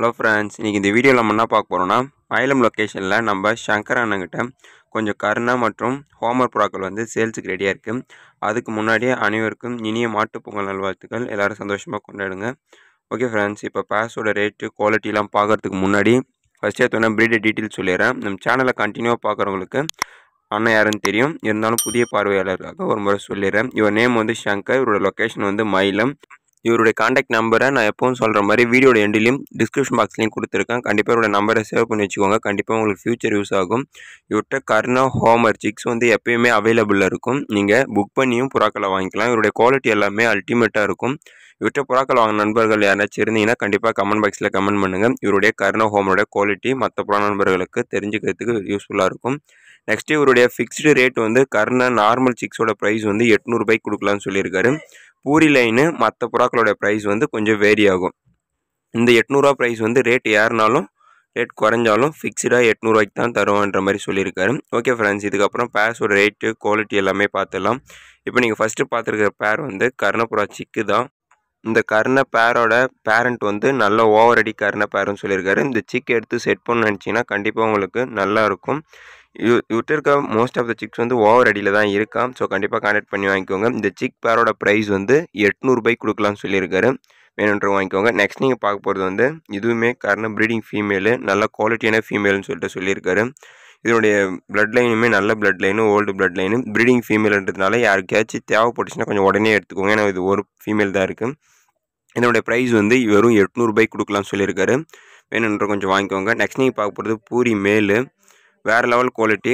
hello friends இன்றைக்கி இந்த வீடியோவில் நம்ம என்ன பார்க்க போகிறோம்னா மயிலம் லொக்கேஷனில் நம்ம சங்கர் அண்ணங்கிட்ட கொஞ்சம் கருணா மற்றும் ஹோமர் புறாக்கள் வந்து சேல்ஸுக்கு ரெடியாக இருக்குது அதுக்கு முன்னாடியே அனைவருக்கும் இனிய மாட்டு பொங்கல் நல்வாழ்த்துக்கள் எல்லோரும் சந்தோஷமாக கொண்டாடுங்க ஓகே ஃப்ரெண்ட்ஸ் இப்போ பேஸோட ரேட்டு குவாலிட்டிலாம் பார்க்குறதுக்கு முன்னாடி ஃபஸ்ட்டு எடுத்தோன்னா ப்ரீடு டீட்டெயில்ஸ் சொல்லிடுறேன் நம்ம சேனலை கண்டினியூவாக பார்க்குறவங்களுக்கு அண்ணன் யாருன்னு தெரியும் இருந்தாலும் புதிய பார்வையாளருக்காக ஒரு முறை சொல்லிடுறேன் இவர் நேம் வந்து சங்கர் இவரோட லொக்கேஷன் வந்து மயிலம் இவருடைய காண்டாக்ட் நம்பரை நான் எப்பவும் சொல்கிற மாதிரி வீடியோட எண்டிலையும் டிஸ்கிரிப்ஷன் பாக்ஸ்லையும் கொடுத்துருக்கேன் கண்டிப்பாக இவரோட நம்பரை சேவ் பண்ணி வச்சுக்கோங்க கண்டிப்பாக உங்களுக்கு ஃபியூச்சர் யூஸ் ஆகும் இவர்கிட்ட கர்ணா ஹோமர் சிக்ஸ் வந்து எப்பயுமே அவைலபிளாக இருக்கும் நீங்கள் புக் பண்ணியும் புறாக்களை வாங்கிக்கலாம் இவருடைய குவாலிட்டி எல்லாமே அல்டிமேட்டாக இருக்கும் இவர்கிட்ட புறாக்கள் வாங்க நண்பர்கள் யாராச்சும் இருந்தீங்கன்னா கண்டிப்பாக கமெண்ட் பாக்ஸில் கமெண்ட் பண்ணுங்கள் இவருடைய கர்ணா ஹோமோட குவாலிட்டி மற்ற புறா நண்பர்களுக்கு தெரிஞ்சுக்கிறதுக்கு யூஸ்ஃபுல்லாக இருக்கும் நெக்ஸ்ட் இவருடைய ஃபிக்ஸ்டு ரேட் வந்து கர்ணா நார்மல் சிக்ஸோட ப்ரைஸ் வந்து எட்நூறுபாய்க்கு கொடுக்கலாம்னு சொல்லியிருக்காரு பூரி லைனு மற்ற புறாக்களோட ப்ரைஸ் வந்து கொஞ்சம் வேரி ஆகும் இந்த எட்நூறுரூவா ப்ரைஸ் வந்து ரேட் ஏறினாலும் ரேட் குறைஞ்சாலும் ஃபிக்ஸ்டாக எட்நூறுவாய்க்கு தான் தருவான்ற மாதிரி சொல்லியிருக்காரு ஓகே ஃப்ரெண்ட்ஸ் இதுக்கப்புறம் பேர்ஸோட ரேட்டு குவாலிட்டி எல்லாமே பார்த்துடலாம் இப்போ நீங்கள் ஃபஸ்ட்டு பார்த்துருக்கிற பேர் வந்து கர்ணபுரா சிக்கு தான் இந்த கர்ண பேரோட பேரண்ட் வந்து நல்ல ஓவரடி கர்ண பேருன்னு சொல்லியிருக்காரு இந்த சிக்கு எடுத்து செட் பண்ண நினச்சிங்கன்னா கண்டிப்பாக உங்களுக்கு நல்லாயிருக்கும் இவ மோஸ்ட் ஆஃப் த சிக்ஸ் வந்து ஓவர் அடியில் தான் இருக்கான் ஸோ கண்டிப்பாக காண்டாக்ட் பண்ணி வாங்கிக்கோங்க இந்த சிக் பேரோட ப்ரைஸ் வந்து எட்நூறுபாய்க்கு கொடுக்கலாம்னு சொல்லியிருக்காரு வேணுன்ற வாங்கிக்கோங்க நெக்ஸ்ட் நீங்கள் பார்க்க போகிறது வந்து இதுவுமே காரணம் ப்ரீடிங் ஃபீமேலு நல்ல குவாலிட்டியான ஃபீமேல்னு சொல்லிட்டு சொல்லியிருக்காரு இதனுடைய பிளட் லைனுமே நல்ல blood line old blood line breeding ஃபீமேல்ன்றதுனால யாருக்காச்சும் தேவைப்பட்டுச்சுன்னா கொஞ்சம் உடனே எடுத்துக்கோங்க ஏன்னா இது ஒரு ஃபீமேல் தான் இருக்குது இதனுடைய ப்ரைஸ் வந்து வெறும் எட்நூறுபாய்க்கு கொடுக்கலாம்னு சொல்லியிருக்காரு வேணுன்ற கொஞ்சம் வாங்கிக்கோங்க நெக்ஸ்ட் நீங்கள் பார்க்க போகிறது பூரி மேலு வேறு லெவல் குவாலிட்டி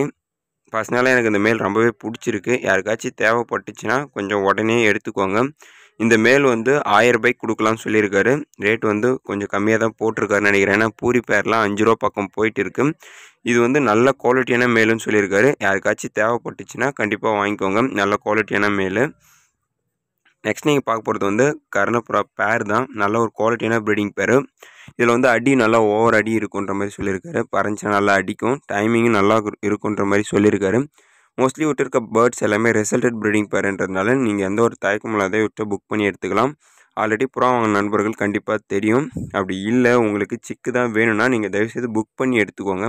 பர்சனலாக எனக்கு இந்த மெயில் ரொம்பவே பிடிச்சிருக்கு யாருக்காச்சும் தேவைப்பட்டுச்சுன்னா கொஞ்சம் உடனே எடுத்துக்கோங்க இந்த மேல் வந்து ஆயிரம் ரூபாய்க்கு கொடுக்கலாம்னு சொல்லியிருக்காரு ரேட் வந்து கொஞ்சம் கம்மியாக தான் போட்டிருக்காருன்னு நினைக்கிறேன் ஏன்னா பூரி பேர்லாம் அஞ்சு ரூபா பக்கம் போயிட்டு இருக்கு இது வந்து நல்ல குவாலிட்டியான மேலுன்னு சொல்லியிருக்காரு யாருக்காச்சும் தேவைப்பட்டுச்சுன்னா கண்டிப்பாக வாங்கிக்கோங்க நல்ல குவாலிட்டியான மேலு நெக்ஸ்ட் நீங்கள் பார்க்க போகிறது வந்து கர்ணப்புறா பேர் தான் நல்ல ஒரு குவாலிட்டியான ப்ரீடிங் பேர் இதில் வந்து அடி நல்லா ஓவர் அடி இருக்குன்ற மாதிரி சொல்லியிருக்காரு பறஞ்சா நல்லா அடிக்கும் டைமிங்கும் நல்லா இருக்குன்ற மாதிரி சொல்லியிருக்காரு மோஸ்ட்லி விட்டு இருக்க பேர்ட்ஸ் எல்லாமே ரிசல்டட் ப்ரீடிங் பேருன்றதுனால நீங்கள் எந்த ஒரு தயக்கம் இல்லாத விட்டு புக் பண்ணி எடுத்துக்கலாம் ஆல்ரெடி புறா வாங்க நண்பர்கள் கண்டிப்பாக தெரியும் அப்படி இல்லை உங்களுக்கு சிக்கு தான் வேணும்னா நீங்கள் தயவுசெய்து புக் பண்ணி எடுத்துக்கோங்க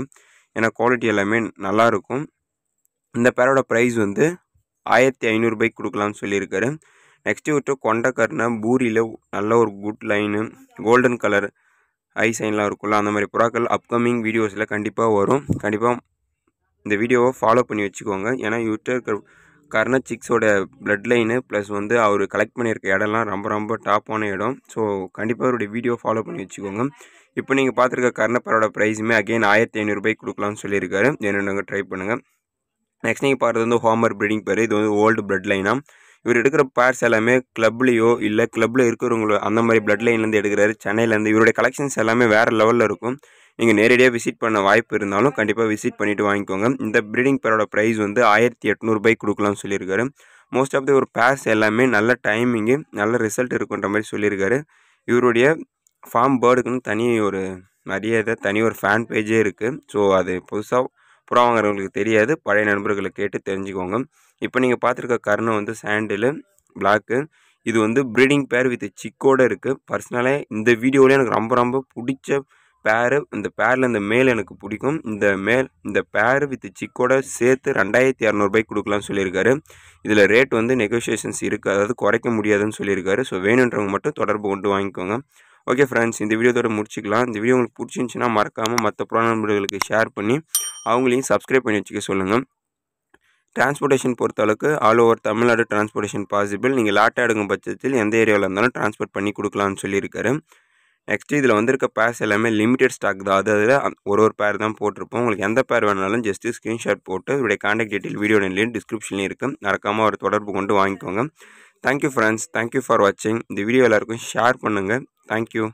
ஏன்னா குவாலிட்டி எல்லாமே நல்லாயிருக்கும் இந்த பேரோட ப்ரைஸ் வந்து ஆயிரத்தி ஐநூறுபாய்க்கு கொடுக்கலாம்னு சொல்லியிருக்காரு நெக்ஸ்ட்டு விட்டு கொண்டக்கர்னா பூரியில் நல்ல ஒரு குட் லைனு கோல்டன் கலர் ஐ சைன்லாம் இருக்கும்ல அந்த மாதிரி புறாக்கள் அப்கமிங் வீடியோஸில் கண்டிப்பாக வரும் கண்டிப்பாக இந்த வீடியோவை ஃபாலோ பண்ணி வச்சுக்கோங்க ஏன்னா யூட்டர் இருக்கிற கர்ண சிக்ஸோட பிளட் லைனு ப்ளஸ் வந்து அவர் கலெக்ட் பண்ணியிருக்க இடம்லாம் ரொம்ப ரொம்ப டாப்பான இடம் ஸோ கண்டிப்பாக அவருடைய வீடியோ ஃபாலோ பண்ணி வச்சுக்கோங்க இப்போ நீங்கள் பார்த்துருக்க கர்ணப்பரோட ப்ரைஸுமே அகெயின் ஆயிரத்தி ஐநூறுபாய்க்கு கொடுக்கலாம்னு சொல்லியிருக்காரு என்னென்னங்க ட்ரை பண்ணுங்கள் நெக்ஸ்ட் நீங்கள் பார்த்தது வந்து ஹோமர் ப்ரீடிங் பேர் இது வந்து ஓல்டு பிளட் லைனாக இவர் எடுக்கிற பேர்ஸ் எல்லாமே கிளப்லேயோ இல்லை கிளப்பில் இருக்கிறவங்களோ அந்த மாதிரி பிளட் லைன்லேருந்து எடுக்கிறாரு சென்னையிலேருந்து இவருடைய கலெக்ஷன்ஸ் எல்லாமே வேறு லெவலில் இருக்கும் நீங்கள் நேரடியாக விசிட் பண்ண வாய்ப்பு இருந்தாலும் கண்டிப்பாக விசிட் பண்ணிவிட்டு வாங்கிக்கோங்க இந்த ப்ரீடிங் பேரோட ப்ரைஸ் வந்து ஆயிரத்தி எட்நூறுபாய்க்கு கொடுக்கலாம்னு சொல்லியிருக்காரு மோஸ்ட் ஆஃப் தி ஒரு பேர்ஸ் எல்லாமே நல்ல டைமிங்கு நல்ல ரிசல்ட் இருக்குன்ற மாதிரி சொல்லியிருக்காரு இவருடைய ஃபார்ம் பேர்டுக்குன்னு தனி ஒரு மரியாதை தனி ஒரு ஃபேன் பேஜே இருக்குது ஸோ அது புதுசாக புறா வாங்குறவங்களுக்கு தெரியாது பழைய நண்பர்களை கேட்டு தெரிஞ்சுக்கோங்க இப்போ நீங்கள் பார்த்துருக்க கருணை வந்து சாண்டிலு பிளாக்கு இது வந்து ப்ரீடிங் பேர் வித் சிக்கோடு இருக்குது பர்சனலாக இந்த வீடியோவில் எனக்கு ரொம்ப ரொம்ப பிடிச்ச பேரு இந்த பேரில் இந்த மேல் எனக்கு பிடிக்கும் இந்த மேல் இந்த பேர் வித் சிக்கோட சேர்த்து ரெண்டாயிரத்தி இரநூறுபாய்க்கு கொடுக்கலாம்னு சொல்லியிருக்காரு இதில் ரேட் வந்து நெகோசியேஷன்ஸ் இருக்குது அதாவது குறைக்க முடியாதுன்னு சொல்லியிருக்காரு ஸோ வேணுன்றவங்க மட்டும் தொடர்பு கொண்டு வாங்கிக்கோங்க ஓகே ஃப்ரெண்ட்ஸ் இந்த வீடியோத்தோட முடிச்சிக்கலாம் இந்த வீடியோ உங்களுக்கு பிடிச்சிருந்துச்சின்னா மறக்காமல் மற்ற புறாணர்களுக்கு ஷேர் பண்ணி அவங்களையும் சப்ஸ்கிரைப் பண்ணி வச்சுக்க சொல்லுங்கள் டிரான்ஸ்போர்ட்டேஷன் பொறுத்தளவுக்கு all over Tamil Nadu transportation possible நீங்கள் லாட்டை எடுக்கும் பட்சத்தில் எந்த ஏரியாவில் இருந்தாலும் ட்ரான்ஸ்போர்ட் பண்ணி கொடுக்கலாம்னு சொல்லியிருக்காரு நெக்ஸ்ட்டு இதில் வந்திருக்க பேர்ஸ் எல்லாமே லிமிடெட் ஸ்டாக் தான் அதில் ஒரு ஒரு பேர் தான் போட்டிருப்போம் உங்களுக்கு எந்த பேர் வேணாலும் ஜஸ்ட்டு ஸ்க்ரீன்ஷாட் போட்டு இவருடைய காண்டாக்ட் டீட்டெயில் வீடியோ நிலையில் டிஸ்கிரிப்ஷன்லேயும் இருக்கும் நடக்காமல் ஒரு தொடர்பு கொண்டு வாங்கிக்கோங்க தேங்க்யூ ஃப்ரெண்ட்ஸ் தேங்க்யூ ஃபார் வாட்சிங் இந்த வீடியோ எல்லாருக்கும் ஷேர் பண்ணுங்கள் தேங்க்யூ